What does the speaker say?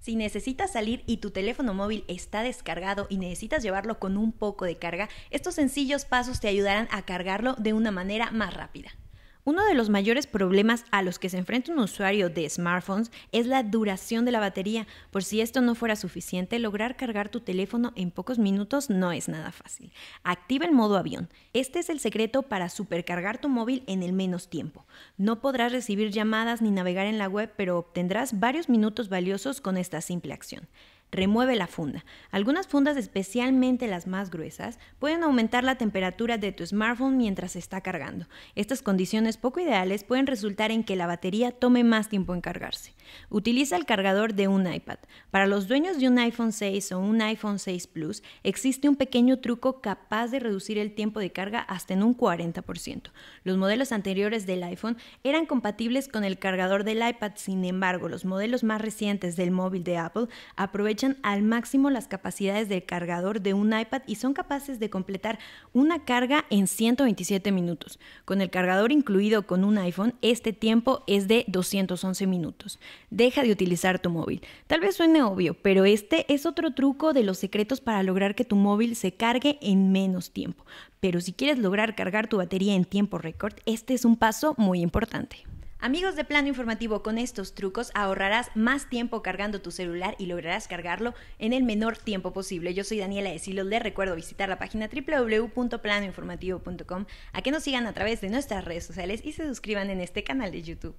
Si necesitas salir y tu teléfono móvil está descargado y necesitas llevarlo con un poco de carga, estos sencillos pasos te ayudarán a cargarlo de una manera más rápida. Uno de los mayores problemas a los que se enfrenta un usuario de smartphones es la duración de la batería. Por si esto no fuera suficiente, lograr cargar tu teléfono en pocos minutos no es nada fácil. Activa el modo avión. Este es el secreto para supercargar tu móvil en el menos tiempo. No podrás recibir llamadas ni navegar en la web, pero obtendrás varios minutos valiosos con esta simple acción. Remueve la funda. Algunas fundas, especialmente las más gruesas, pueden aumentar la temperatura de tu smartphone mientras se está cargando. Estas condiciones poco ideales pueden resultar en que la batería tome más tiempo en cargarse. Utiliza el cargador de un iPad. Para los dueños de un iPhone 6 o un iPhone 6 Plus, existe un pequeño truco capaz de reducir el tiempo de carga hasta en un 40%. Los modelos anteriores del iPhone eran compatibles con el cargador del iPad, sin embargo, los modelos más recientes del móvil de Apple aprovechan al máximo las capacidades del cargador de un iPad y son capaces de completar una carga en 127 minutos. Con el cargador incluido con un iPhone, este tiempo es de 211 minutos. Deja de utilizar tu móvil. Tal vez suene obvio, pero este es otro truco de los secretos para lograr que tu móvil se cargue en menos tiempo. Pero si quieres lograr cargar tu batería en tiempo récord, este es un paso muy importante. Amigos de Plano Informativo, con estos trucos ahorrarás más tiempo cargando tu celular y lograrás cargarlo en el menor tiempo posible. Yo soy Daniela Silos, les recuerdo visitar la página www.planoinformativo.com, a que nos sigan a través de nuestras redes sociales y se suscriban en este canal de YouTube.